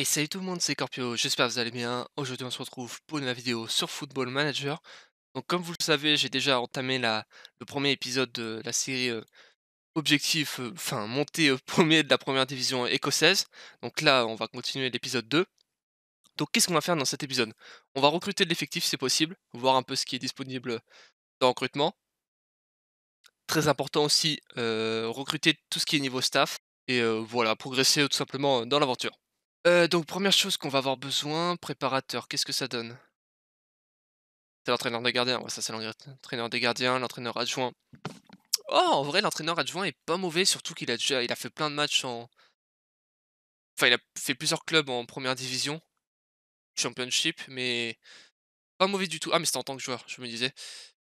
Et salut tout le monde, c'est Corpio, j'espère que vous allez bien. Aujourd'hui on se retrouve pour une vidéo sur Football Manager. Donc comme vous le savez, j'ai déjà entamé la, le premier épisode de la série euh, Objectif, euh, enfin montée euh, premier de la première division écossaise. Donc là on va continuer l'épisode 2. Donc qu'est-ce qu'on va faire dans cet épisode On va recruter de l'effectif si possible, voir un peu ce qui est disponible dans le recrutement. Très important aussi, recruter tout ce qui est niveau staff. Et voilà, progresser tout simplement dans l'aventure donc première chose qu'on va avoir besoin, préparateur, qu'est-ce que ça donne? C'est l'entraîneur des gardiens, ouais, ça c'est l'entraîneur des gardiens, l'entraîneur adjoint. Oh, en vrai, l'entraîneur adjoint est pas mauvais, surtout qu'il a déjà il a fait plein de matchs en enfin, il a fait plusieurs clubs en première division, championship, mais pas mauvais du tout. Ah, mais c'était en tant que joueur, je me disais.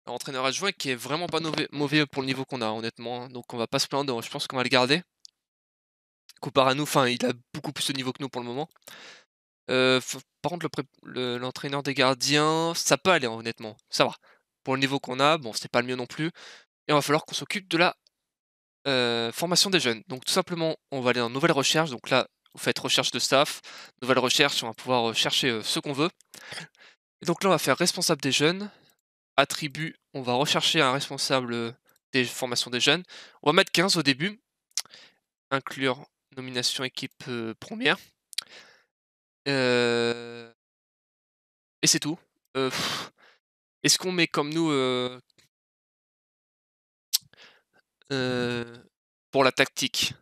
L'entraîneur adjoint qui est vraiment pas mauvais pour le niveau qu'on a, honnêtement, hein, donc on va pas se plaindre, je pense qu'on va le garder comparé à nous, enfin, il a beaucoup plus de niveau que nous pour le moment. Euh, par contre, l'entraîneur des gardiens, ça peut aller hein, honnêtement, ça va. Pour le niveau qu'on a, bon, c'est pas le mieux non plus. Et on va falloir qu'on s'occupe de la euh, formation des jeunes. Donc tout simplement, on va aller dans nouvelle recherche. Donc là, vous faites recherche de staff, nouvelle recherche, on va pouvoir euh, chercher ce qu'on veut. donc là, on va faire responsable des jeunes, attribut, on va rechercher un responsable des formations des jeunes. On va mettre 15 au début, inclure nomination équipe première. Et c'est tout. Est-ce qu'on met comme nous pour la tactique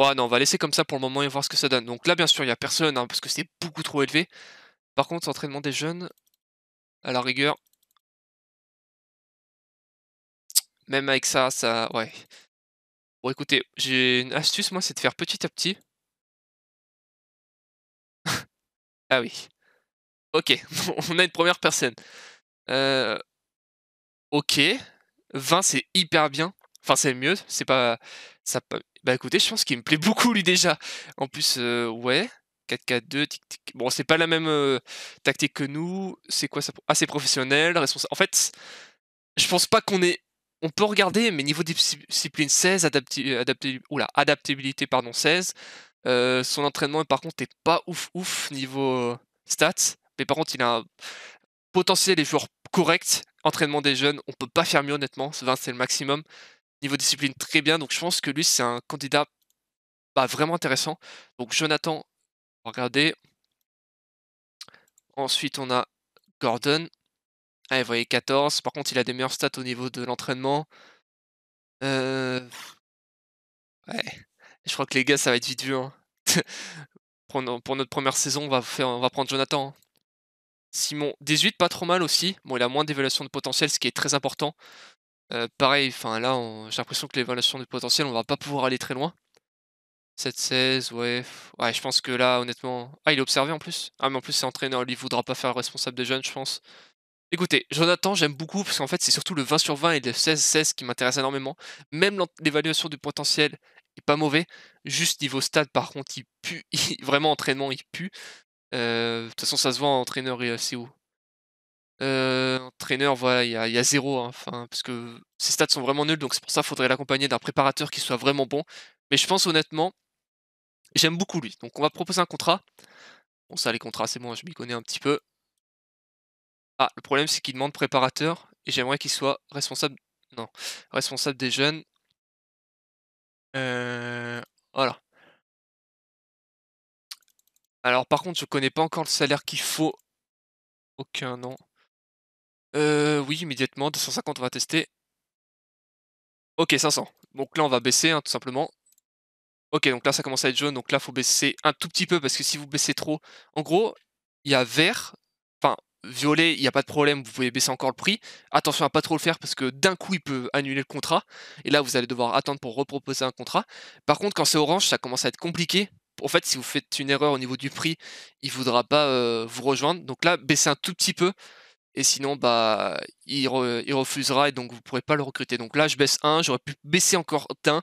Ouais, non, on va laisser comme ça pour le moment et voir ce que ça donne. Donc là, bien sûr, il n'y a personne, hein, parce que c'est beaucoup trop élevé. Par contre, entraînement des jeunes, à la rigueur, même avec ça, ça. Ouais. Bon, écoutez, j'ai une astuce, moi, c'est de faire petit à petit. ah oui. Ok, on a une première personne. Euh, ok. 20, c'est hyper bien. Enfin, c'est mieux. C'est pas. Ça... Bah écoutez, je pense qu'il me plaît beaucoup lui déjà. En plus, euh, ouais. 4-4-2, Bon, c'est pas la même euh, tactique que nous. C'est quoi ça Ah, c'est professionnel. Responsable. En fait, je pense pas qu'on ait on peut regarder, mais niveau discipline 16, euh, adaptabilité pardon, 16, euh, son entraînement par contre n'est pas ouf ouf niveau euh, stats. Mais par contre, il a un potentiel des joueurs correct. Entraînement des jeunes, on peut pas faire mieux honnêtement. 20 c'est le maximum. Niveau discipline très bien. Donc je pense que lui c'est un candidat bah, vraiment intéressant. Donc Jonathan, regardez. Ensuite on a Gordon. Ah, vous voyez, 14. Par contre, il a des meilleurs stats au niveau de l'entraînement. Euh... Ouais. Je crois que les gars, ça va être vite vu. Hein. pour, notre première saison, on va, faire, on va prendre Jonathan. Hein. Simon, 18, pas trop mal aussi. Bon, il a moins d'évaluation de potentiel, ce qui est très important. Euh, pareil, enfin là, j'ai l'impression que l'évaluation de potentiel, on va pas pouvoir aller très loin. 7-16, ouais. Ouais, je pense que là, honnêtement. Ah, il est observé en plus. Ah, mais en plus, c'est entraîneur, hein. il voudra pas faire le responsable des jeunes, je pense. Écoutez, Jonathan, j'aime beaucoup parce qu'en fait, c'est surtout le 20 sur 20 et le 16-16 qui m'intéresse énormément. Même l'évaluation du potentiel est pas mauvais. Juste niveau stade, par contre, il pue. vraiment, entraînement, il pue. Euh, de toute façon, ça se voit en entraîneur et CO. Euh, entraîneur, voilà, il y a, zéro. Hein, enfin, parce que ses stats sont vraiment nuls, donc c'est pour ça qu'il faudrait l'accompagner d'un préparateur qui soit vraiment bon. Mais je pense honnêtement, j'aime beaucoup lui. Donc on va proposer un contrat. Bon, ça, les contrats, c'est moi, bon, je m'y connais un petit peu. Ah, le problème, c'est qu'il demande préparateur et j'aimerais qu'il soit responsable. Non, responsable des jeunes. Euh, voilà. Alors, par contre, je connais pas encore le salaire qu'il faut. Aucun non. Euh, oui, immédiatement, 250, on va tester. Ok, 500. Donc là, on va baisser, hein, tout simplement. Ok, donc là, ça commence à être jaune. Donc là, faut baisser un tout petit peu parce que si vous baissez trop, en gros, il y a vert, enfin, violet, il n'y a pas de problème, vous pouvez baisser encore le prix. Attention à pas trop le faire parce que d'un coup, il peut annuler le contrat. Et là, vous allez devoir attendre pour reproposer un contrat. Par contre, quand c'est orange, ça commence à être compliqué. En fait, si vous faites une erreur au niveau du prix, il voudra pas euh, vous rejoindre. Donc là, baissez un tout petit peu. Et sinon, bah, il, refusera et donc vous ne pourrez pas le recruter. Donc là, je baisse un, j'aurais pu baisser encore d'un.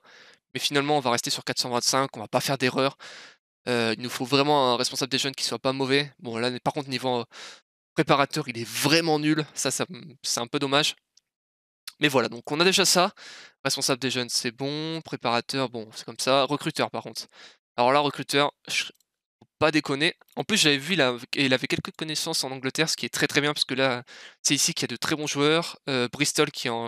Mais finalement, on va rester sur 425, on va pas faire d'erreur. Euh, il nous faut vraiment un responsable des jeunes qui soit pas mauvais. Bon, là, par contre, niveau, préparateur, il est vraiment nul. Ça, c'est un peu dommage. Mais voilà, donc on a déjà ça. Responsable des jeunes, c'est bon. Préparateur, bon, c'est comme ça. Recruteur, par contre. Alors là, recruteur, je... pas déconner. En plus, j'avais vu, il, avait quelques connaissances en Angleterre, ce qui est très très bien, parce que là, c'est ici qu'il y a de très bons joueurs. Euh, Bristol qui est en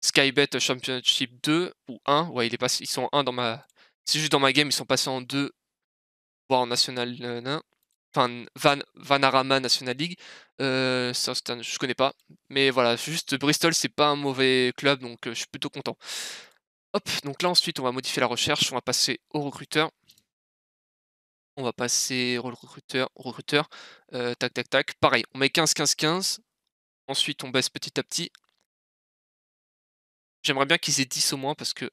Skybet Championship 2 ou 1. Ouais, il est passé... ils sont en 1 dans ma. C'est juste dans ma game, ils sont passés en 2, voire en national. 1 enfin Van Vanarama National League. Euh, ne je connais pas, mais voilà, juste Bristol, c'est pas un mauvais club, donc euh, je suis plutôt content. Hop, donc là ensuite, on va modifier la recherche, on va passer au recruteur. On va passer au recruteur, recruteur. Euh, tac, tac, tac. Pareil, on met 15, 15, 15. Ensuite, on baisse petit à petit. J'aimerais bien qu'ils aient 10 au moins parce que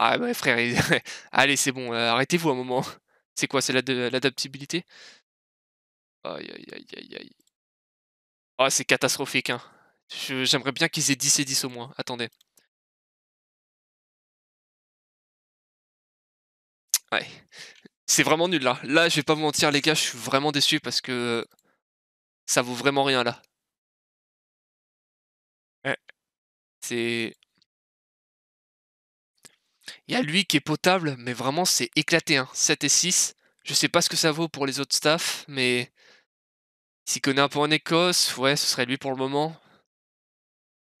ah ouais frère, allez c'est bon, euh, arrêtez-vous un moment. C'est quoi C'est l'adaptabilité Aïe, aïe, aïe, aïe, aïe. Oh, c'est catastrophique, hein. J'aimerais bien qu'ils aient 10 et 10 au moins. Attendez. Ouais. C'est vraiment nul là. Là, je vais pas vous mentir, les gars, je suis vraiment déçu parce que ça vaut vraiment rien là. Ouais. C'est. Il y a lui qui est potable, mais vraiment c'est éclaté. Hein. 7 et 6. Je sais pas ce que ça vaut pour les autres staffs, mais s'il connaît un peu en Écosse, ouais, ce serait lui pour le moment.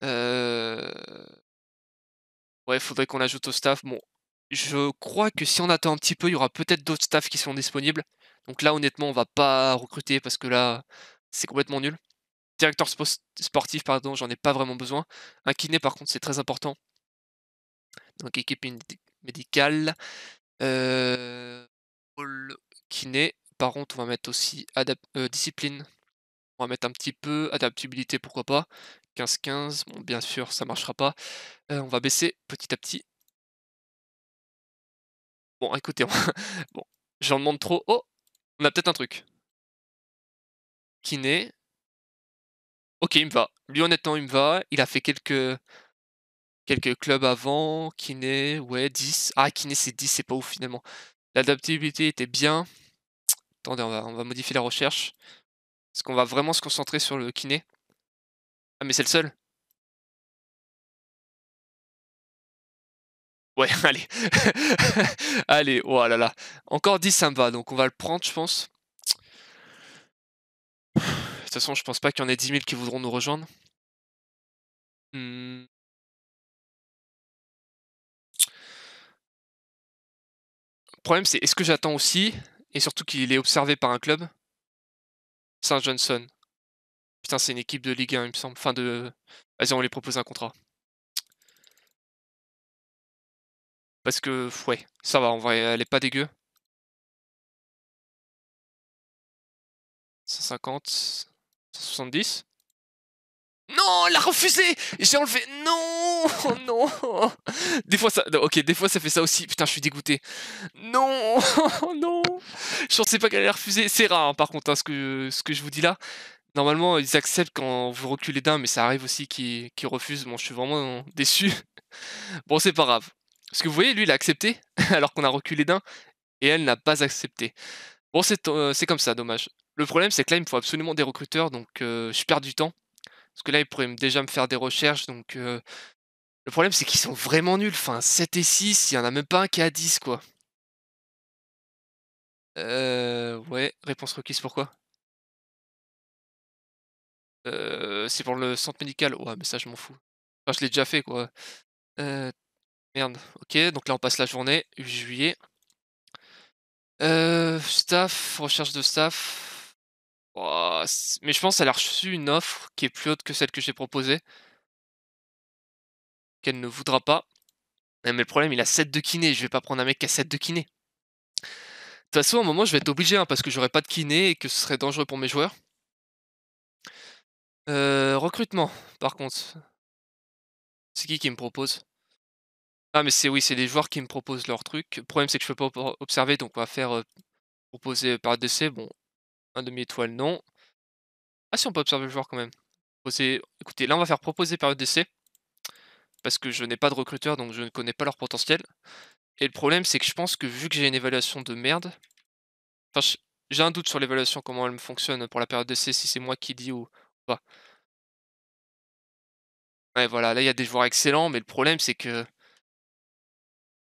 Euh... Ouais, faudrait qu'on ajoute au staff. Bon, je crois que si on attend un petit peu, il y aura peut-être d'autres staffs qui sont disponibles. Donc là, honnêtement, on va pas recruter parce que là, c'est complètement nul. Directeur sportif, pardon, j'en ai pas vraiment besoin. Un kiné, par contre, c'est très important donc équipe médicale, euh, kiné. Par contre, on va mettre aussi euh, discipline. On va mettre un petit peu adaptabilité, pourquoi pas. 15-15, bon, bien sûr, ça marchera pas. Euh, on va baisser petit à petit. Bon, écoutez, bon, j'en demande trop. Oh, on a peut-être un truc. Kiné. Ok, il me va. Lui, honnêtement, il me va. Il a fait quelques quelques clubs avant, Kiné, ouais, 10. Ah, Kiné, c'est 10, c'est pas ouf finalement. L'adaptabilité était bien. Attendez, on va, on va modifier la recherche. Parce qu'on va vraiment se concentrer sur le kiné. Ah, mais c'est le seul. Ouais, allez. allez, oh là là. Encore 10, ça me va, donc on va le prendre, je pense. De toute façon, je pense pas qu'il y en ait 10 000 qui voudront nous rejoindre. Hmm. problème, c'est est-ce que j'attends aussi, et surtout qu'il est observé par un club Saint Johnson. Putain, c'est une équipe de Ligue 1, il me semble. Fin de. Vas-y, on lui propose un contrat. Parce que, ouais, ça va, en vrai, elle est pas dégueu. 150, 170. Non, elle a refusé J'ai enlevé. Non Non Des fois ça. Ok, des fois ça fait ça aussi. Putain, je suis dégoûté. Non Non Je pensais pas qu'elle allait refuser. C'est rare hein, par contre hein, ce, que, ce que je vous dis là. Normalement, ils acceptent quand vous reculez d'un, mais ça arrive aussi qu'ils refusent. Bon, je suis vraiment déçu. Bon, c'est pas grave. Parce que vous voyez, lui, il a accepté, alors qu'on a reculé d'un, et elle n'a pas accepté. Bon, euh, c'est comme ça, dommage. Le problème, c'est que là, il me faut absolument des recruteurs, donc euh, je perds du temps. Parce que là, ils pourraient déjà me faire des recherches. Donc, le problème, c'est qu'ils sont vraiment nuls. Enfin, 7 et 6, il n'y en a même pas un qui est 10, quoi. Euh, ouais, réponse requise, pourquoi euh, C'est pour le centre médical. Ouais, mais ça, je m'en fous. je l'ai déjà fait, quoi. Euh, merde. Ok, donc là, on passe la journée, 8 juillet. staff, recherche de staff mais je pense qu'elle a reçu une offre qui est plus haute que celle que j'ai proposée. Qu'elle ne voudra pas. Mais le problème, il a 7 de kiné. Je vais pas prendre un mec qui a 7 de kiné. De toute façon, à un moment, je vais être obligé, hein, parce que j'aurai pas de kiné et que ce serait dangereux pour mes joueurs. Euh, recrutement, par contre. C'est qui qui me propose Ah, mais c'est oui, c'est les joueurs qui me proposent leur truc. Le problème, c'est que je peux pas observer, donc on va faire euh, proposer par DC. Bon, un demi-étoile, non. Ah si, on peut observer le joueur quand même. Écoutez, là on va faire proposer période d'essai. Parce que je n'ai pas de recruteur, donc je ne connais pas leur potentiel. Et le problème, c'est que je pense que vu que j'ai une évaluation de merde... Enfin, j'ai un doute sur l'évaluation, comment elle me fonctionne pour la période d'essai, si c'est moi qui dis ou pas. Ouais, voilà, là il y a des joueurs excellents, mais le problème c'est que.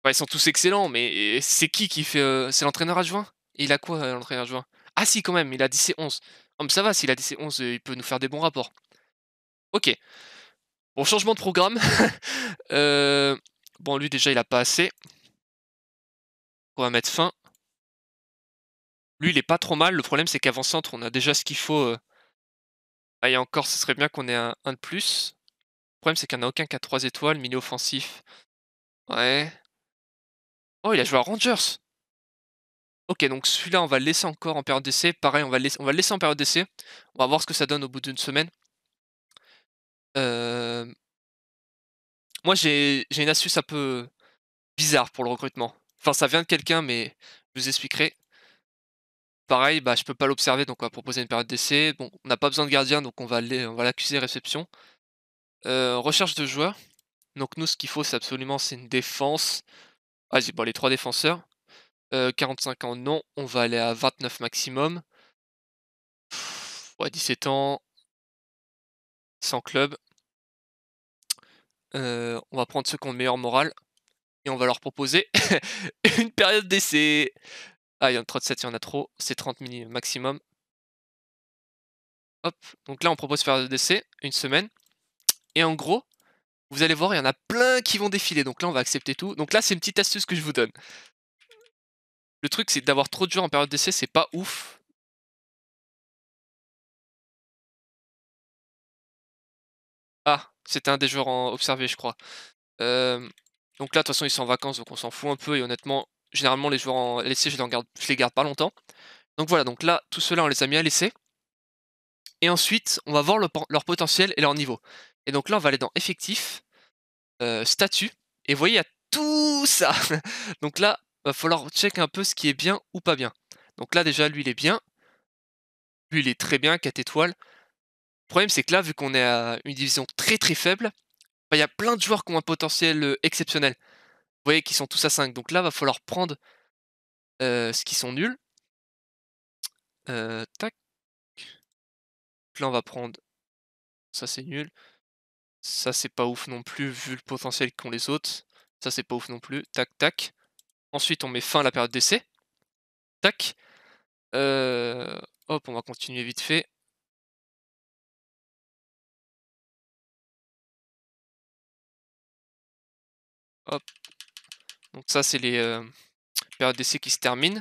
ils sont tous excellents, mais c'est qui qui fait. Euh, c'est l'entraîneur adjoint Il a quoi euh, l'entraîneur adjoint ah si, quand même, il a 10 et 11. Oh, mais ça va, s'il a 10 et 11, il peut nous faire des bons rapports. Ok. Bon, changement de programme. Euh, bon, lui, déjà, il a pas assez. On va mettre fin. Lui, il est pas trop mal. Le problème, c'est qu'avant-centre, on a déjà ce qu'il faut. Euh. Ah, et encore, ce serait bien qu'on ait un, de plus. Le problème, c'est qu'il n'y en a aucun qui a 3 étoiles. mini offensif. Ouais. Oh, il a joué à Rangers. Ok, donc celui-là, on va le laisser encore en période d'essai. Pareil, on va, on va le laisser en période d'essai. On va voir ce que ça donne au bout d'une semaine. Euh, moi, j'ai une astuce un peu bizarre pour le recrutement. Enfin, ça vient de quelqu'un, mais je vous expliquerai. Pareil, bah, je peux pas l'observer, donc on va proposer une période d'essai. Bon, on n'a pas besoin de gardien, donc on va l'accuser réception. Euh, recherche de joueurs. Donc nous, ce qu'il faut, c'est absolument une défense. Vas-y, ah, bon, les trois défenseurs. 45 ans, non. On va aller à 29 maximum. 17 ans. Sans club. on va prendre ceux qui ont le meilleur moral. Et on va leur proposer une période d'essai. Ah, il y en a 37, il y en a trop. C'est 30 minutes maximum. Hop. Donc là, on propose faire d'essai, une semaine. Et en gros, vous allez voir, il y en a plein qui vont défiler. Donc là, on va accepter tout. Donc là, c'est une petite astuce que je vous donne. Le truc, c'est d'avoir trop de joueurs en période d'essai, c'est pas ouf. Ah, c'était un des joueurs observés, je crois. donc là, de toute façon, ils sont en vacances, donc on s'en fout un peu. Et honnêtement, généralement, les joueurs en essai, je les garde, les garde pas longtemps. Donc voilà, donc là, tout cela, on les a mis à l'essai. Et ensuite, on va voir leur potentiel et leur niveau. Et donc là, on va aller dans Effectif, euh, Statut. Et vous voyez, il y a tout ça. donc là, va falloir check un peu ce qui est bien ou pas bien. Donc là déjà, lui il est bien. Lui il est très bien, 4 étoiles. Le problème c'est que là, vu qu'on est à une division très très faible, il y a plein de joueurs qui ont un potentiel euh, exceptionnel. Vous voyez qu'ils sont tous à 5. Donc là, va falloir prendre euh, ce qui sont nuls. Euh, tac. Là, on va prendre. Ça, c'est nul. Ça, c'est pas ouf non plus, vu le potentiel qu'ont les autres. Ça, c'est pas ouf non plus. Tac, tac. Ensuite, on met fin à la période d'essai. Tac. Euh, hop, on va continuer vite fait. Hop. Donc ça, c'est les euh, périodes d'essai qui se terminent.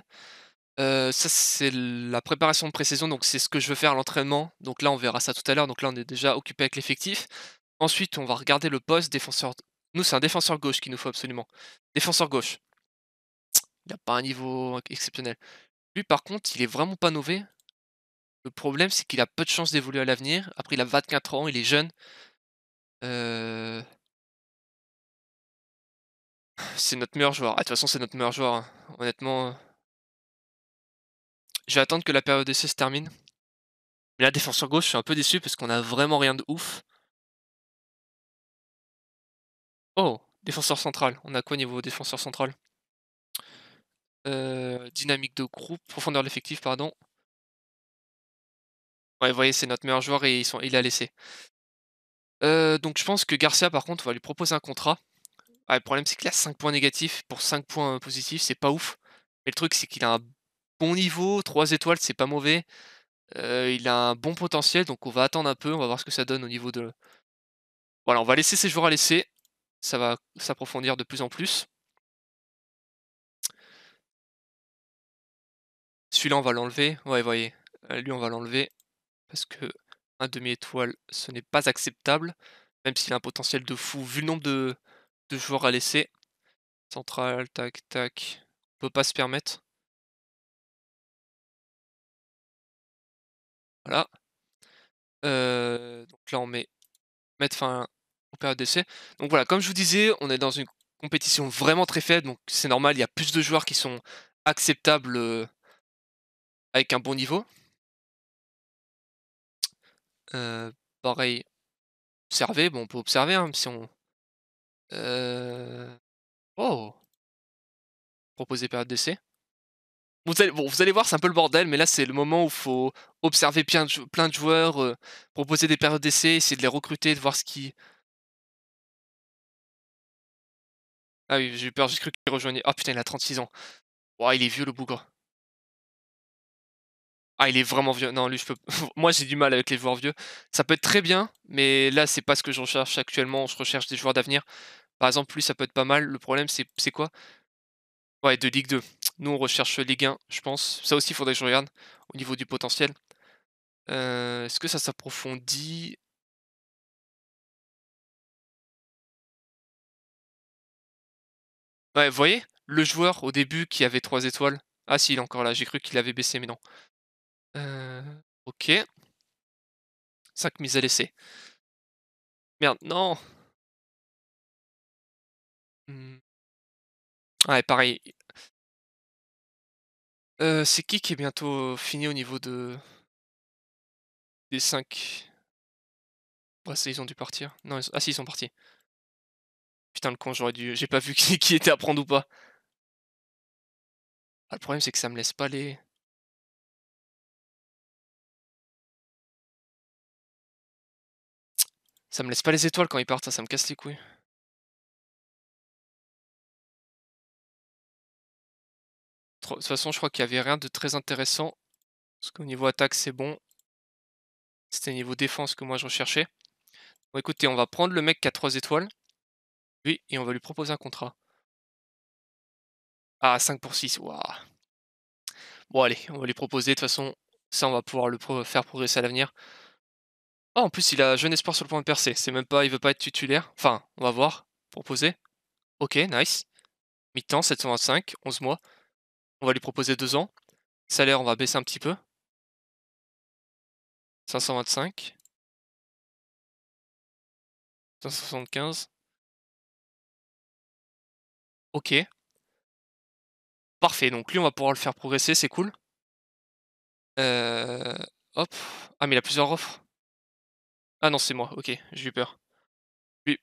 Euh, ça, c'est la préparation de pré-saison, donc c'est ce que je veux faire à l'entraînement. Donc là, on verra ça tout à l'heure. Donc là, on est déjà occupé avec l'effectif. Ensuite, on va regarder le poste défenseur. Nous, c'est un défenseur gauche qu'il nous faut absolument. Défenseur gauche. Il n'a pas un niveau exceptionnel. Lui, par contre, il est vraiment pas nové. Le problème, c'est qu'il a peu de chances d'évoluer à l'avenir. Après, il a 24 ans, il est jeune. C'est notre meilleur joueur. Ah, de toute façon, c'est notre meilleur joueur. Hein. Honnêtement, je vais attendre que la période d'essai se termine. Mais la défenseur gauche, je suis un peu déçu parce qu'on a vraiment rien de ouf. Oh, défenseur central. On a quoi niveau défenseur central euh, dynamique de groupe, profondeur de l'effectif, pardon. Ouais, vous voyez, c'est notre meilleur joueur et ils sont, il a laissé. Euh, donc je pense que Garcia, par contre, on va lui proposer un contrat. Ah, le problème, c'est qu'il a 5 points négatifs pour 5 points euh, positifs, c'est pas ouf. Mais le truc, c'est qu'il a un bon niveau, 3 étoiles, c'est pas mauvais. il a un bon potentiel, donc on va attendre un peu, on va voir ce que ça donne au niveau de... Voilà, on va laisser ces joueurs à laisser. Ça va s'approfondir de plus en plus. Celui-là, on va l'enlever. Ouais, voyez. Euh, lui, on va l'enlever. Parce que un demi-étoile, ce n'est pas acceptable. Même s'il a un potentiel de fou, vu le nombre de, joueurs à laisser. Central, tac, tac. On peut pas se permettre. Voilà. Euh, donc là, on met mettre fin aux périodes d'essai. Donc voilà, comme je vous disais, on est dans une compétition vraiment très faible. Donc c'est normal, il y a plus de joueurs qui sont acceptables euh, avec un bon niveau. Euh, pareil, observer, bon, on peut observer, hein, si on. Euh, oh Proposer période d'essai. Vous allez, bon, vous allez voir, c'est un peu le bordel, mais là, c'est le moment où il faut observer plein de, joueurs, euh, proposer des périodes d'essai, essayer de les recruter, de voir ce qui. Ah oui, j'ai eu peur, j'ai cru qu'il rejoignait. Oh putain, il a 36 ans. Wow, il est vieux le bougre. Ah, il est vraiment vieux. Non, lui, je peux. Moi, j'ai du mal avec les joueurs vieux. Ça peut être très bien, mais là, c'est pas ce que je recherche actuellement. Je recherche des joueurs d'avenir. Par exemple, lui, ça peut être pas mal. Le problème, c'est quoi Ouais, de Ligue 2. Nous, on recherche Ligue 1, je pense. Ça aussi, il faudrait que je regarde au niveau du potentiel. Euh, est-ce que ça s'approfondit Ouais, vous voyez Le joueur au début qui avait 3 étoiles. Ah si, il est encore là. J'ai cru qu'il avait baissé, mais non. Euh, ok. 5 mises à laisser Merde, non Ah, Ouais, pareil. Euh, c'est qui qui est bientôt fini au niveau de... des 5 Ouais, ils ont dû partir. Non, Ah si, ils sont partis. Putain, le con, j'aurais dû... J'ai pas vu qui était à prendre ou pas. Ah, le problème, c'est que ça me laisse pas les... Ça me laisse pas les étoiles quand ils partent, ça, me casse les couilles. De toute façon, je crois qu'il y avait rien de très intéressant. Parce qu'au niveau attaque, c'est bon. C'était niveau défense que moi je recherchais. Bon, écoutez, on va prendre le mec qui a 3 étoiles. Lui, et on va lui proposer un contrat. Ah, 5 pour 6. Waouh. Bon, allez, on va lui proposer. De toute façon, ça, on va pouvoir le faire progresser à l'avenir. Oh, en plus, il a jeune espoir sur le point de percer. C'est même pas, il veut pas être titulaire. Enfin, on va voir. Proposer. Ok, nice. Mi-temps, 725, 11 mois. On va lui proposer 2 ans. Salaire, on va baisser un petit peu. 525. 575. Ok. Parfait, donc lui on va pouvoir le faire progresser, c'est cool. Euh, hop. Ah mais il a plusieurs offres. Ah non, c'est moi, ok, j'ai eu peur. Lui,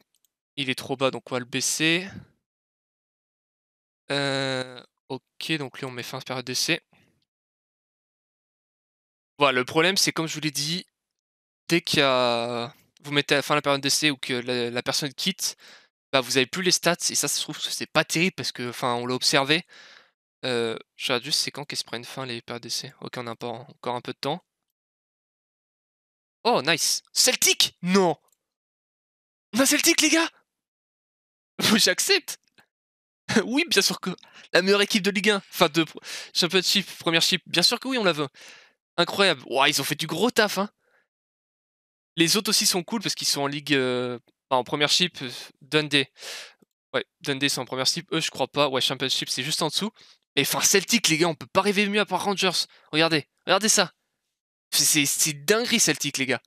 il est trop bas, donc on va le baisser. Euh, ok, donc lui, on met fin à la période d'essai. Voilà, le problème, c'est comme je vous l'ai dit, dès que Vous mettez à fin à la période d'essai ou que la, personne quitte, bah, vous avez plus les stats, et ça, se trouve, que c'est pas terrible, parce que, enfin, on l'a observé. Euh, je juste, c'est quand qu'elles se prennent fin les périodes d'essai. Ok, on a encore un peu de temps. Oh, nice. Celtic Non On Celtic, les gars J'accepte Oui, bien sûr que. La meilleure équipe de Ligue 1. Enfin, de Championship, première chip. Bien sûr que oui, on la veut. Incroyable. ouais ils ont fait du gros taf, hein. Les autres aussi sont cool parce qu'ils sont en Ligue. Euh, enfin, en première chip, euh, Dundee. Ouais, Dundee, c'est en première chip. Eux, je crois pas. Ouais, Championship, c'est juste en dessous. Et enfin, Celtic, les gars, on peut pas rêver mieux à part Rangers. Regardez, regardez ça. C'est dinguerie celtique les gars.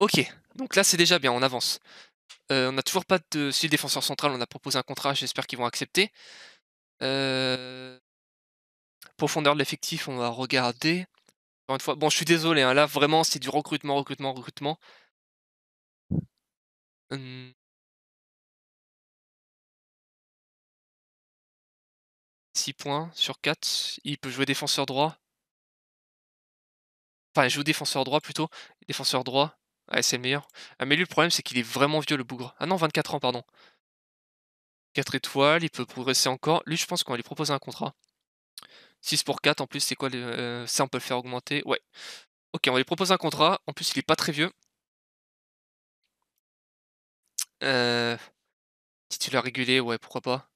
Ok, donc là c'est déjà bien, on avance. Euh, on n'a toujours pas de le défenseur central, on a proposé un contrat, j'espère qu'ils vont accepter. Euh, profondeur de l'effectif, on va regarder. Encore une fois, bon, je suis désolé, hein, là vraiment c'est du recrutement, recrutement, recrutement. 6 hum. points sur 4. Il peut jouer défenseur droit. Enfin, il joue défenseur droit plutôt. Défenseur droit. Ouais, c'est le meilleur. Ah, mais lui, le problème, c'est qu'il est vraiment vieux, le bougre. Ah non, 24 ans, pardon. 4 étoiles, il peut progresser encore. Lui, je pense qu'on va lui proposer un contrat. 6 pour 4, en plus, c'est quoi le... Euh, ça, on peut le faire augmenter. Ouais. Ok, on va lui proposer un contrat. En plus, il est pas très vieux. Euh... Titulaire régulé, ouais, pourquoi pas.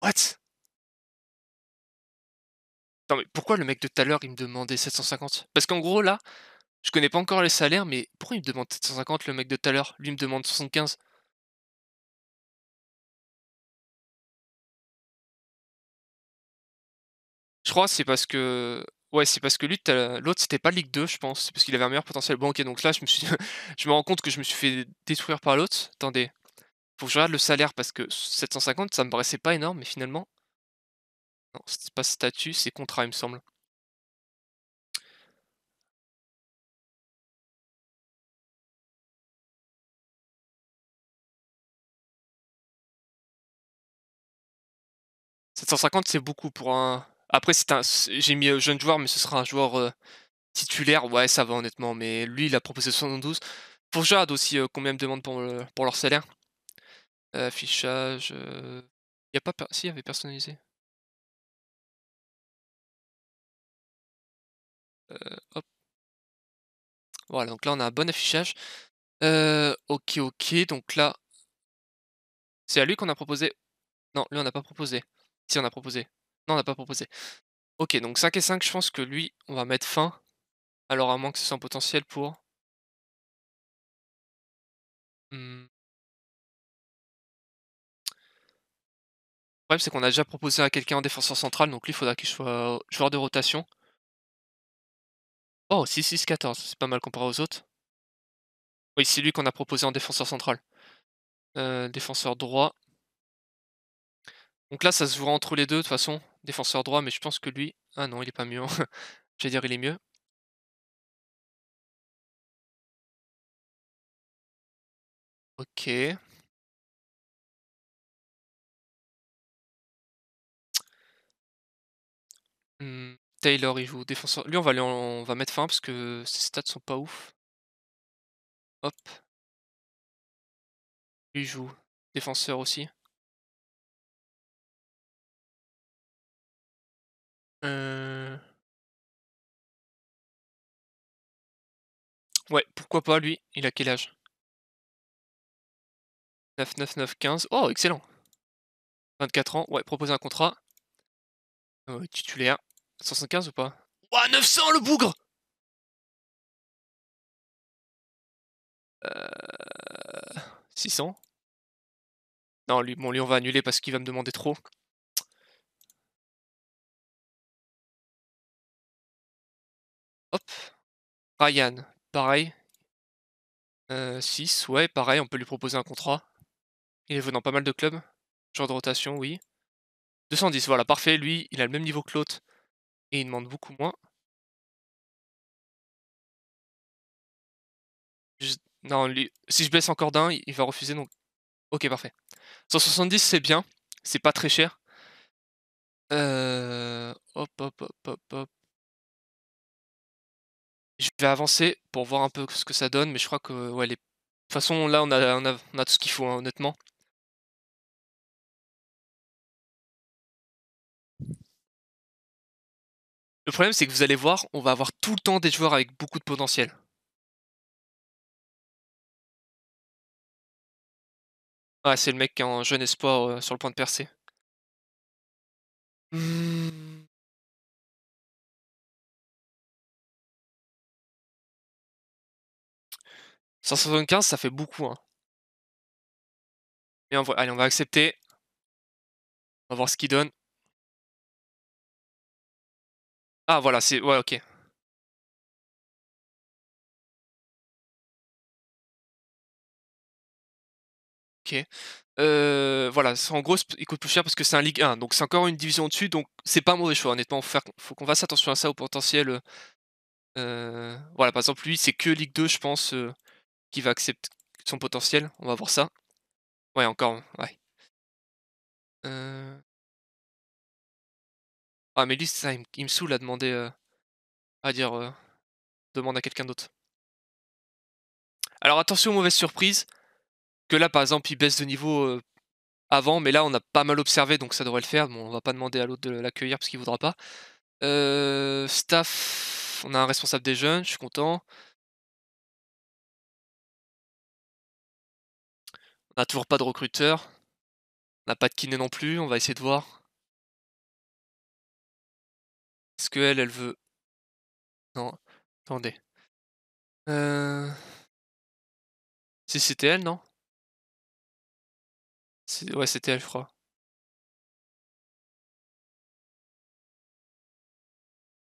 What pourquoi le mec de tout à l'heure, il me demandait 750 Parce qu'en gros, là, je connais pas encore les salaires, mais pourquoi il me demande 750 le mec de tout à l'heure Lui, il me demande 75. Je crois c'est parce que. Ouais, c'est parce que l'autre, c'était pas Ligue 2, je pense. C'est parce qu'il avait un meilleur potentiel. Bon, ok, donc là, je me, suis... je me rends compte que je me suis fait détruire par l'autre. Attendez. Faut que je regarde le salaire parce que 750, ça me paraissait pas énorme, mais finalement, c'est pas statut, c'est contrat, il me semble. « 750, c'est beaucoup pour un. Après, c'est un. J'ai mis euh, jeune joueur, mais ce sera un joueur euh, titulaire. Ouais, ça va honnêtement. Mais lui, il a proposé 72. Pour Jade aussi, euh, combien combien me demande pour, pour leur salaire Affichage. Il y a pas. Si, il y avait personnalisé. Euh, hop. Voilà, donc là on a un bon affichage. Euh, ok, ok, donc là, c'est à lui qu'on a proposé. Non, lui on n'a pas proposé. Si on a proposé. Non, on n'a pas proposé. Ok, donc 5 et 5, je pense que lui, on va mettre fin. Alors à moins que ce soit un potentiel pour... Hmm. Le problème c'est qu'on a déjà proposé à quelqu'un en défenseur central, donc lui il faudra qu'il soit joueur de rotation. Oh, 6-6-14, c'est pas mal comparé aux autres. Oui, c'est lui qu'on a proposé en défenseur central. Euh, défenseur droit. Donc là, ça se voit entre les deux, de toute façon. Défenseur droit, mais je pense que lui... Ah non, il est pas mieux. Hein. Je vais dire, il est mieux. Ok. Mmh. Taylor, il joue défenseur. Lui, on va, aller on va mettre fin parce que ses stats sont pas ouf. Hop. il joue défenseur aussi. Euh. Ouais, pourquoi pas lui Il a quel âge 9, 9, 9, 15. Oh, excellent 24 ans, ouais, proposer un contrat. Euh, titulaire. 75 ou pas Ouah, 900 le bougre Euh... 600 Non, lui, bon, lui, on va annuler parce qu'il va me demander trop. Hop. Ryan, pareil. 6, euh, ouais, pareil, on peut lui proposer un contrat. Il est venu dans pas mal de clubs. Genre de rotation, oui. 210, voilà, parfait. Lui, il a le même niveau que l'autre et il demande beaucoup moins. Non, si je baisse encore d'un, il va refuser donc. Ok, parfait. 170, c'est bien. C'est pas très cher. Hop, hop, hop, hop, hop. Je vais avancer pour voir un peu ce que ça donne, mais je crois que ouais, les... de toute façon, là, on a, on tout ce qu'il faut, honnêtement. Le problème, c'est que vous allez voir, on va avoir tout le temps des joueurs avec beaucoup de potentiel. Ouais, c'est le mec qui est en jeune espoir euh, sur le point de percer. ...175, ça fait beaucoup. Hein. Allez, on va accepter. On va voir ce qu'il donne. Ah voilà, c'est... Ouais, ok. Ok. Euh, voilà, en gros, il coûte plus cher parce que c'est un Ligue 1, donc c'est encore une division au-dessus, donc c'est pas un mauvais choix, honnêtement. Faut, qu'on fasse attention à ça, au potentiel. Euh, euh, voilà, par exemple, lui, c'est que Ligue 2, je pense, euh, qui va accepter son potentiel. On va voir ça. Ouais, encore, ouais. Ah, mais lui, ça, il, me saoule à demander. Euh, à dire. Euh, demande à quelqu'un d'autre. Alors attention aux mauvaises surprises. Que là, par exemple, il baisse de niveau avant, mais là, on a pas mal observé, donc ça devrait le faire. Bon, on va pas demander à l'autre de l'accueillir parce qu'il voudra pas. staff, on a un responsable des jeunes, je suis content. On a toujours pas de recruteur. On n'a pas de kiné non plus, on va essayer de voir. Est-ce que elle, veut. Non, attendez. Euh. Si c'était elle, non Ouais, c'était elle, je crois.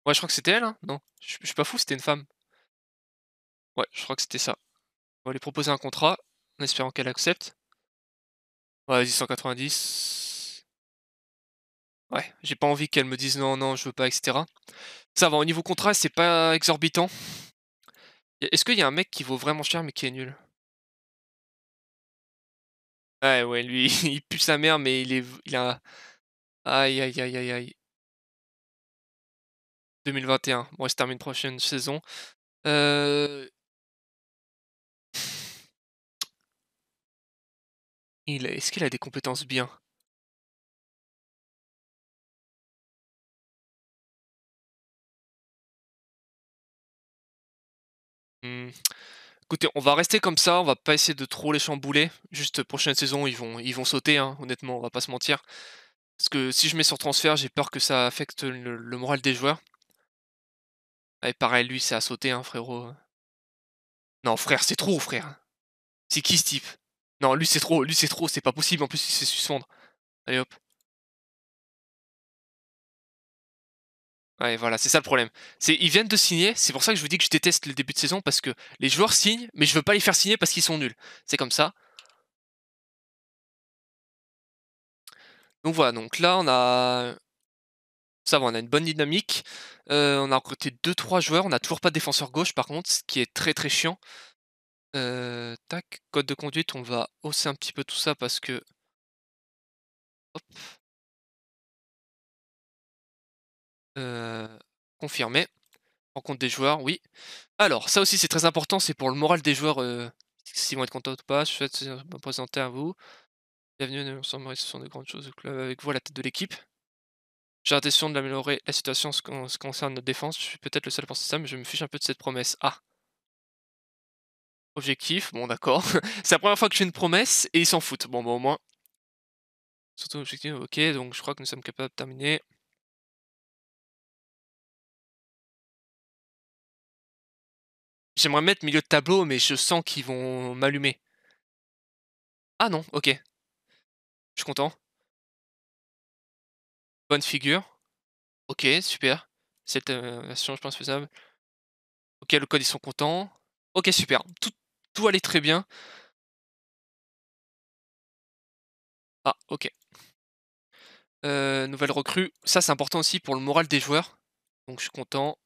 Ouais, je crois que c'était elle, hein Non, je, suis pas fou, c'était une femme. Ouais, je crois que c'était ça. On va lui proposer un contrat, en espérant qu'elle accepte. Ouais, 190. Ouais, j'ai pas envie qu'elle me dise non, non, je veux pas, etc. Ça va, au niveau contrat, c'est pas exorbitant. Est-ce qu'il y a un mec qui vaut vraiment cher mais qui est nul Ouais, ouais, lui, il pue sa mère, mais il est. Il a. Aïe, aïe, aïe, aïe, aïe. 2021. Bon, il se termine prochaine saison. Euh... Est-ce qu'il a des compétences bien Mmh. Écoutez, on va rester comme ça, on va pas essayer de trop les chambouler. Juste prochaine saison, ils vont, ils vont sauter, hein, honnêtement, on va pas se mentir. Parce que si je mets sur transfert, j'ai peur que ça affecte le, moral des joueurs. Ah, et pareil, lui, c'est à sauter, hein, frérot. Non, frère, c'est trop, frère. C'est qui ce type Non, lui, c'est trop, lui, c'est trop, c'est pas possible, en plus, il sait suspendre. Allez hop. Ouais, voilà, c'est ça le problème. ils viennent de signer, c'est pour ça que je vous dis que je déteste le début de saison parce que les joueurs signent, mais je veux pas les faire signer parce qu'ils sont nuls. C'est comme ça. Donc voilà, donc là on a ça va, on a une bonne dynamique. Euh, on a recruté 2-3 joueurs, on n'a toujours pas de défenseur gauche par contre, ce qui est très très chiant. Euh, tac, code de conduite, on va hausser un petit peu tout ça parce que. Hop. Euh, confirmé. Rencontre des joueurs, oui. Alors, ça aussi c'est très important, c'est pour le moral des joueurs, euh, s'ils vont être contents ou pas. Je souhaite euh, me présenter à vous. Bienvenue, nous Ce sont de grandes choses avec vous à la tête de l'équipe. J'ai l'intention de l'améliorer la situation en ce qui concerne notre défense. Je suis peut-être le seul à penser ça, mais je me fiche un peu de cette promesse. Ah. Objectif, bon d'accord. c'est la première fois que j'ai une promesse et ils s'en foutent. Bon, bah au moins. Surtout objectif, ok, donc je crois que nous sommes capables de terminer. J'aimerais mettre milieu de tableau, mais je sens qu'ils vont m'allumer. Ah non, ok. Je suis content. Bonne figure. Ok, super. Cette euh, version, je pense, faisable. Ok, le code, ils sont contents. Ok, super. Tout, tout allait très bien. Ah, ok. Euh, nouvelle recrue. Ça, c'est important aussi pour le moral des joueurs. Donc, je suis content.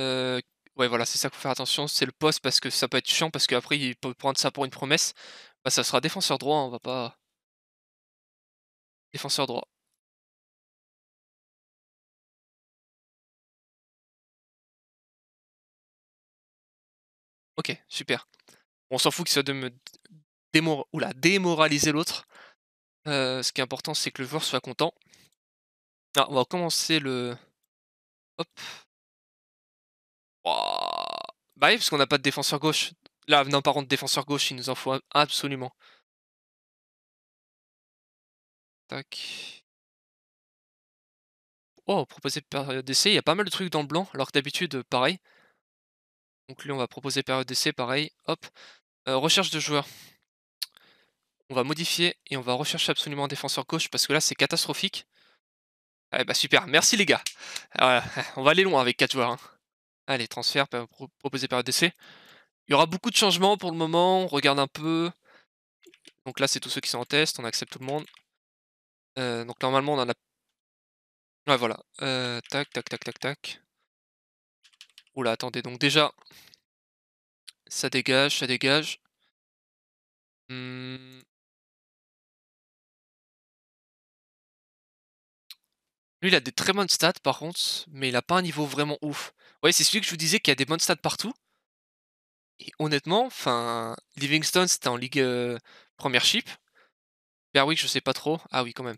Euh, Ouais, voilà, c'est ça qu'il faut faire attention, c'est le poste parce que ça peut être chiant, parce qu'après il peut prendre ça pour une promesse. Bah, ça sera défenseur droit, hein, on va pas. Défenseur droit. Ok, super. On s'en fout que ça de me démoraliser l'autre. Euh, ce qui est important, c'est que le joueur soit content. Ah, on va commencer le. Hop, bah oui, parce qu'on n'a pas de défenseur gauche. Là, venant par contre, défenseur gauche, il nous en faut absolument. Tac. Oh, proposer période d'essai, il y a pas mal de trucs dans le blanc, alors que d'habitude, pareil. Donc lui, on va proposer période d'essai, pareil, hop. Euh, recherche de joueurs. On va modifier et on va rechercher absolument un défenseur gauche, parce que là, c'est catastrophique. Eh bah super, merci les gars. Euh, on va aller loin avec 4 joueurs. Hein. Allez, transfert proposé par ADC. Il y aura beaucoup de changements pour le moment, on regarde un peu. Donc là, c'est tous ceux qui sont en test, on accepte tout le monde. donc normalement, on en a... Ouais, voilà. tac, tac, tac, tac, tac. Oula, attendez, donc déjà... Ça dégage, ça dégage. Lui, il a des très bonnes stats, par contre, mais il n'a pas un niveau vraiment ouf. Ouais, c'est celui que je vous disais qu'il y a des bonnes stats partout. honnêtement, enfin, Livingston c'était en Ligue euh, Première Premiership. Berwick, je sais pas trop. Ah oui, quand même.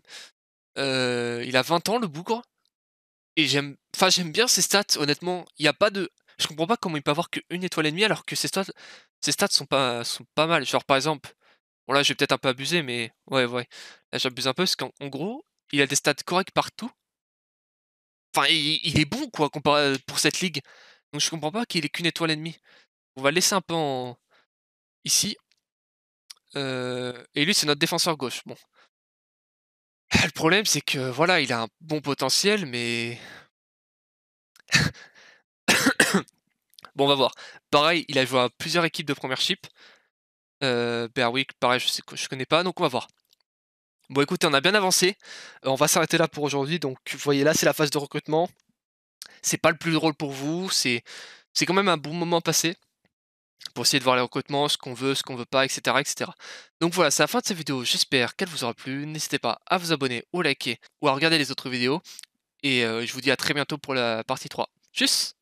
Euh, il a 20 ans, le bougre. Et j'aime, enfin, j'aime bien ses stats. Honnêtement, il y a pas de, je comprends pas comment il peut avoir qu'une étoile et demie alors que ses stats, ses stats sont pas, sont pas mal. Genre par exemple, bon là, je vais peut-être un peu abuser, mais ouais, ouais, là j'abuse un peu parce qu'en gros, il a des stats corrects partout, Enfin, il, est bon, quoi, comparé euh, pour cette ligue. Donc je comprends pas qu'il est qu'une étoile ennemie. On va laisser un peu ici. Euh, et lui, c'est notre défenseur gauche. Bon. Le problème, c'est que voilà, il a un bon potentiel, mais. bon, on va voir. Pareil, il a joué à plusieurs équipes de première chip. Euh, Berwick, pareil, je, sais, je connais pas, donc on va voir. Bon, écoutez, on a bien avancé. Euh, on va s'arrêter là pour aujourd'hui. Donc, vous voyez, là, c'est la phase de recrutement. C'est pas le plus drôle pour vous. C'est, c'est quand même un bon moment passé pour essayer de voir les recrutements, ce qu'on veut, ce qu'on veut pas, etc., etc. Donc voilà, c'est la fin de cette vidéo. J'espère qu'elle vous aura plu. N'hésitez pas à vous abonner, au liker ou à regarder les autres vidéos. Et euh, je vous dis à très bientôt pour la partie 3. Tchuss